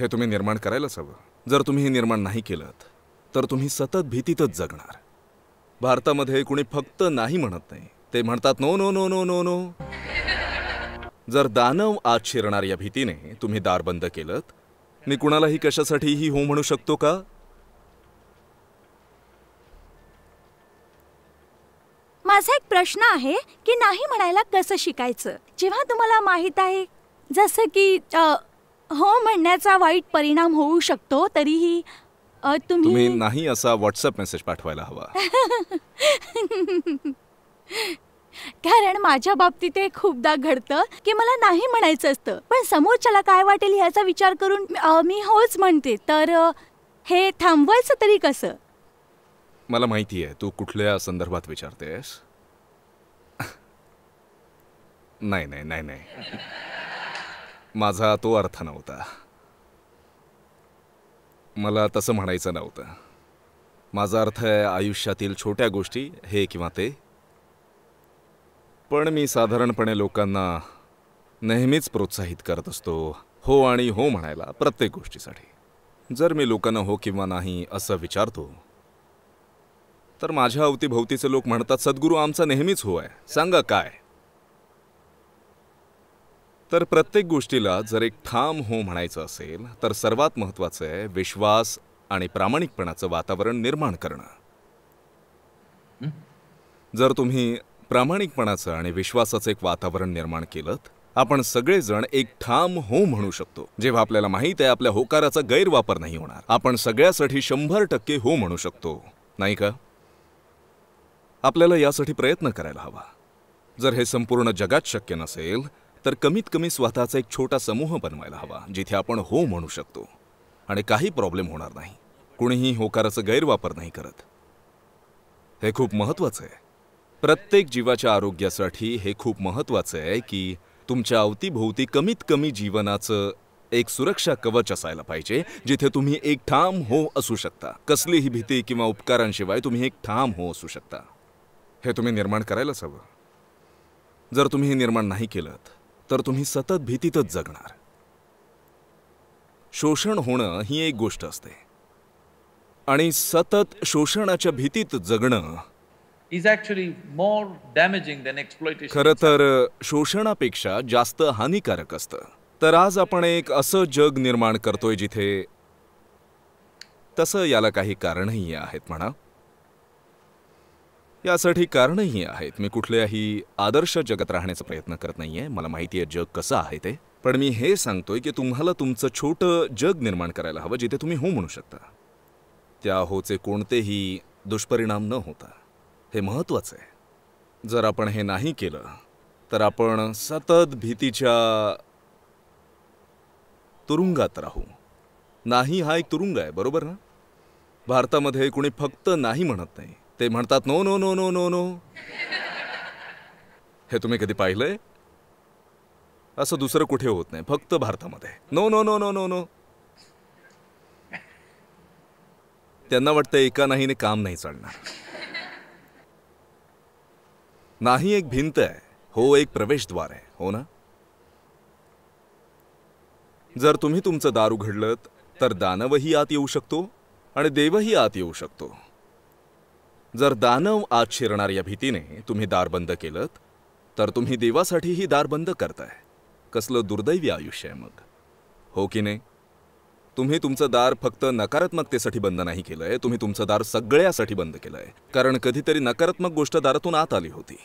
हे तुम्ही निर्माण करायलाच हवं जर तुम्ही हे निर्माण नाही केलं तर तुम्ही सतत भीतीतच जगणार भारतामध्ये कुणी फक्त नाही म्हणत नाही ते म्हणतात no no no no no no जर दानव आत शिरणार या भीतीने तुम्ही दार बंद केलं मी कुणालाही कशासाठीही हो म्हणू शकतो का माझा एक प्रश्न आहे की नाही म्हणायला कसं शिकायचं जेव्हा तुम्हाला माहित आहे जसं की हो म्हणण्याचा वाईट परिणाम होऊ शकतो तरीही तुम्ही नाही असा व्हॉट्सअप मेसेज पाठवायला हवा कारण माझ्या बाबतीत हे खूपदा घडतं की मला नाही म्हणायचं असतं पण समोरच्याला काय वाटेल ह्याचा विचार करून मी होच म्हणते तर हे थांबवायचं तरी कसं मला माहिती आहे तू कुठल्या संदर्भात विचारतेस नाही नाही नाही नाही माझा तो अर्थ नव्हता मला तसं म्हणायचं नव्हतं माझा अर्थ आहे आयुष्यातील छोट्या गोष्टी हे किंवा ते पण मी साधारणपणे लोकांना नेहमीच प्रोत्साहित करत असतो हो आणि हो म्हणायला प्रत्येक गोष्टीसाठी जर मी लोकांना हो किंवा नाही असं विचारतो तर माझ्या अवतीभोवतीचे लोक म्हणतात सद्गुरू आमचा नेहमीच हो आहे सांगा काय तर प्रत्येक गोष्टीला जर एक ठाम हो म्हणायचं असेल तर सर्वात महत्त्वाचं आहे विश्वास आणि प्रामाणिकपणाचं वातावरण निर्माण करणं जर तुम्ही प्रामाणिकपणाचं आणि विश्वासाचं एक वातावरण निर्माण केलं आपण सगळेजण एक ठाम हो म्हणू शकतो जेव्हा आपल्याला माहीत आहे आपल्या होकाराचा गैरवापर नाही होणार आपण सगळ्यासाठी शंभर टक्के हो म्हणू शकतो नाही का आपल्याला यासाठी प्रयत्न करायला हवा जर हे संपूर्ण जगात शक्य नसेल तर कमीत कमी स्वतःचा एक छोटा समूह बनवायला हवा जिथे आपण हो म्हणू शकतो आणि काही प्रॉब्लेम होणार नाही कुणीही होकाराचा गैरवापर नाही करत हे खूप महत्वाचं आहे प्रत्येक जीवाच्या आरोग्यासाठी हे खूप महत्वाचं आहे की तुमच्या अवतीभोवती कमीत कमी जीवनाचं एक सुरक्षा कवच असायला पाहिजे जिथे तुम्ही एक ठाम हो असू शकता कसलीही भीती किंवा उपकारांशिवाय तुम्ही एक ठाम हो असू शकता हे तुम्ही निर्माण करायलाच हवं जर तुम्ही हे निर्माण नाही केलं तर तुम्ही सतत भीतीतच जगणार शोषण होणं ही एक गोष्ट असते आणि सतत शोषणाच्या भीतीत जगणं मोर डॅमेजिंग खरं तर शोषणापेक्षा जास्त हानिकारक असत तर आज आपण एक असं जग निर्माण करतोय जिथे तसं याला काही कारणही आहेत म्हणा यासाठी कारणही आहेत मी कुठल्याही आदर्श जगत राहण्याचा प्रयत्न करत नाही आहे मला माहिती आहे जग कसं आहे ते पण मी हे सांगतोय की तुम्हाला तुमचं छोटं जग निर्माण करायला हवं जिथे तुम्ही हो म्हणू शकता त्या होचे कोणतेही दुष्परिणाम न होता हे महत्त्वाचं आहे जर आपण हे नाही केलं तर आपण सतत भीतीच्या तुरुंगात राहू नाही हा एक तुरुंग आहे बरोबर ना भारतामध्ये कुणी फक्त नाही म्हणत नाही ते म्हणतात no no no no no no हे तुम्ही कधी पाहिलंय असं दुसरं कुठे होत नाही फक्त भारतामध्ये no no no no no no त्यांना वाटतं एका नाहीने काम नाही चालणार नाही एक भिंत आहे हो एक प्रवेशद्वार आहे हो ना जर तुम्ही तुमचं दार उघडलं तर दानवही आत येऊ शकतो आणि देवही आत येऊ शकतो जर दानव आत शिरणार या भीतीने तुम्ही दार बंद केलं तर तुम्ही देवासाठीही दार बंद करताय कसलं दुर्दैवी आयुष्य आहे मग हो की नाही तुम्ही तुमचं दार फक्त नकारात्मकतेसाठी बंद नाही केलंय तुम्ही तुमचं दार सगळ्यासाठी बंद केलंय कारण कधीतरी नकारात्मक गोष्ट दारातून आत आली होती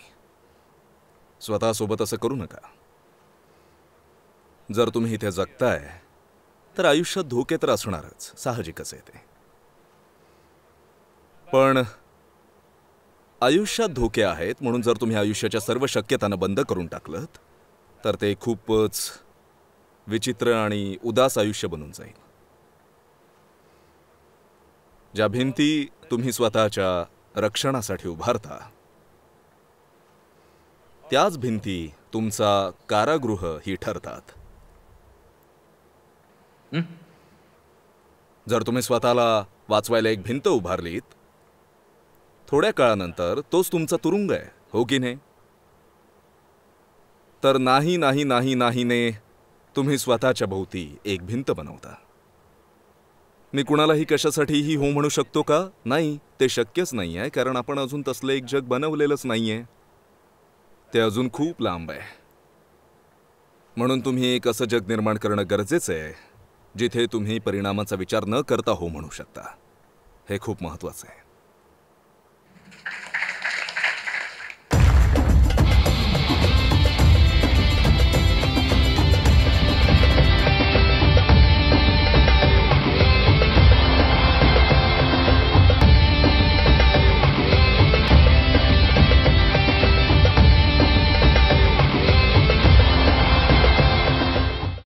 स्वतःसोबत असं करू नका जर तुम्ही इथे जगताय तर आयुष्यात धोके तर असणारच साहजिकच आहे ते पण आयुष्यात धोके आहेत म्हणून जर तुम्ही आयुष्याच्या सर्व शक्यतांना बंद करून टाकलं तर ते खूपच विचित्र आणि उदास आयुष्य बनून जाईल ज्या भिंती तुम्ही स्वतःच्या रक्षणासाठी उभारता त्याच भिंती तुमचा कारागृह ही ठरतात जर तुम्ही स्वतःला वाचवायला एक भिंत उभारलीत थोड्या काळानंतर तोच तुमचा तुरुंग आहे हो की नाही तर नाही नाही नाही ने तुम्ही स्वतःच्या भोवती एक भिंत बनवता मी कुणालाही कशासाठीही हो म्हणू शकतो का नाही ते शक्यच नाही आहे कारण आपण अजून तसलं एक जग बनवलेलंच नाही आहे ते अजून खूप लांब आहे म्हणून तुम्ही एक असं जग निर्माण करणं गरजेचं आहे जिथे तुम्ही परिणामाचा विचार न करता हो म्हणू शकता हे खूप महत्वाचं आहे